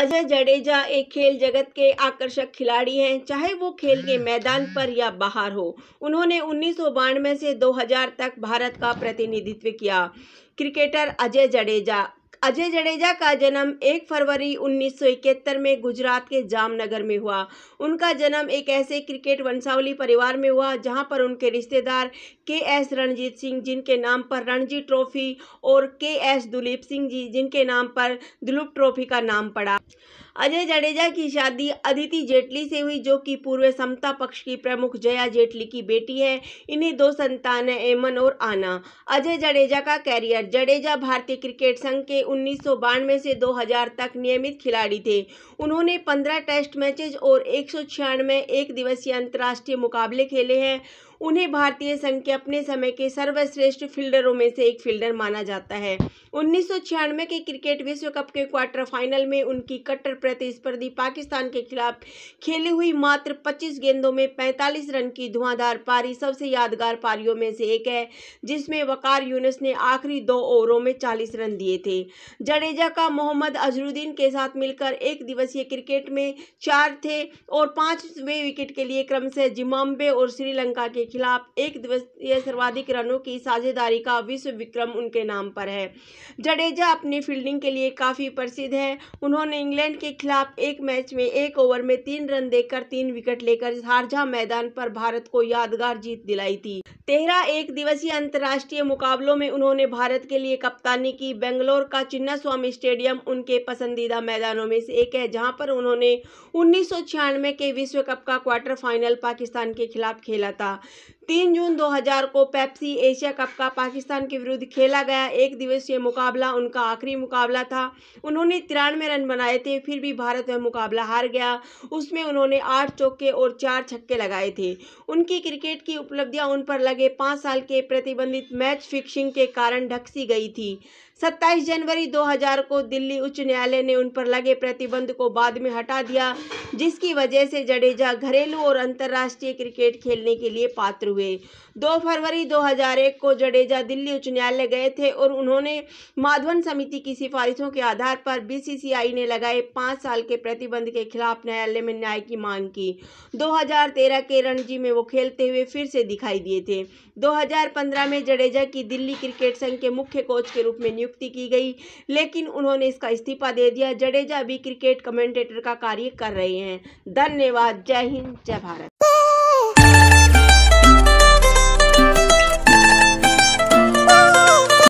अजय जडेजा एक खेल जगत के आकर्षक खिलाड़ी हैं चाहे वो खेल के हम्म। मैदान पर या बाहर हो उन्होंने उन्नीस से 2000 तक भारत का प्रतिनिधित्व किया क्रिकेटर अजय जडेजा अजय जडेजा का जन्म 1 फरवरी उन्नीस में गुजरात के जामनगर में हुआ उनका जन्म एक ऐसे क्रिकेट वंशावली परिवार में हुआ जहां पर उनके रिश्तेदार के एस रणजीत सिंह जिनके नाम पर रणजी ट्रॉफी और के एस दुलीप सिंह जी जिनके नाम पर दुलीप ट्रॉफी का नाम पड़ा अजय जडेजा की शादी अदिति जेटली से हुई जो कि पूर्व समता पक्ष की प्रमुख जया जेटली की बेटी है इन्हें दो संतान है एमन और आना अजय जडेजा का कैरियर जडेजा भारतीय क्रिकेट संघ के उन्नीस से 2000 तक नियमित खिलाड़ी थे उन्होंने 15 टेस्ट मैचेज और एक सौ छियानवे एक दिवसीय अंतर्राष्ट्रीय मुकाबले खेले हैं उन्हें भारतीय संघ के अपने समय के सर्वश्रेष्ठ फील्डरों में से एक फील्डर माना जाता है उन्नीस के क्रिकेट विश्व कप के क्वार्टर फाइनल में उनकी कट्टर प्रतिस्पर्धी पाकिस्तान के खिलाफ खेली हुई मात्र 25 गेंदों में 45 रन की धुआंधार पारी सबसे यादगार पारियों में से एक है जिसमें वकार यूनस ने आखिरी दो ओवरों में 40 रन दिए थे जडेजा का मोहम्मद अजरुद्दीन के साथ मिलकर एक दिवसीय क्रिकेट में चार थे और पांचवें विकेट के लिए क्रमशः जिम्बाब्वे और श्रीलंका के खिलाफ एक दिवसीय सर्वाधिक रनों की साझेदारी का विश्व विक्रम उनके नाम पर है जडेजा अपनी फील्डिंग के लिए काफ़ी प्रसिद्ध है उन्होंने इंग्लैंड के खिलाफ एक मैच में एक ओवर में तीन रन देकर तीन विकेट लेकर हारझा मैदान पर भारत को यादगार जीत दिलाई थी तेरह एक दिवसीय अंतर्राष्ट्रीय मुकाबलों में उन्होंने भारत के लिए कप्तानी की बेंगलोर का चिन्ना स्वामी स्टेडियम उनके पसंदीदा मैदानों में से एक है जहां पर उन्होंने उन्नीस के विश्व कप का क्वार्टर फाइनल पाकिस्तान के खिलाफ खेला था तीन जून 2000 को पेप्सी एशिया कप का पाकिस्तान के विरुद्ध खेला गया एक दिवसीय मुकाबला उनका आखिरी मुकाबला था उन्होंने तिरानवे रन बनाए थे फिर भी भारत वह मुकाबला हार गया उसमें उन्होंने आठ चौके और चार छक्के लगाए थे उनकी क्रिकेट की उपलब्धियां उन पर लगे पाँच साल के प्रतिबंधित मैच फिक्सिंग के कारण ढकसी गई थी सत्ताईस जनवरी 2000 को दिल्ली उच्च न्यायालय ने उन पर लगे प्रतिबंध को बाद में हटा दिया जिसकी वजह से जडेजा घरेलू और अंतर्राष्ट्रीय क्रिकेट खेलने के लिए पात्र हुए हुए दो फरवरी 2001 को जडेजा दिल्ली उच्च न्यायालय गए थे और उन्होंने माधवन समिति की सिफारिशों के आधार पर बीसीसीआई ने लगाए पाँच साल के प्रतिबंध के खिलाफ न्यायालय में न्याय की मांग की 2013 के रणजी में वो खेलते हुए फिर से दिखाई दिए थे 2015 में जडेजा की दिल्ली क्रिकेट संघ के मुख्य कोच के रूप में नियुक्ति की गई लेकिन उन्होंने इसका इस्तीफा दे दिया जडेजा अभी क्रिकेट कमेंटेटर का कार्य कर रहे हैं धन्यवाद जय हिंद जय भारत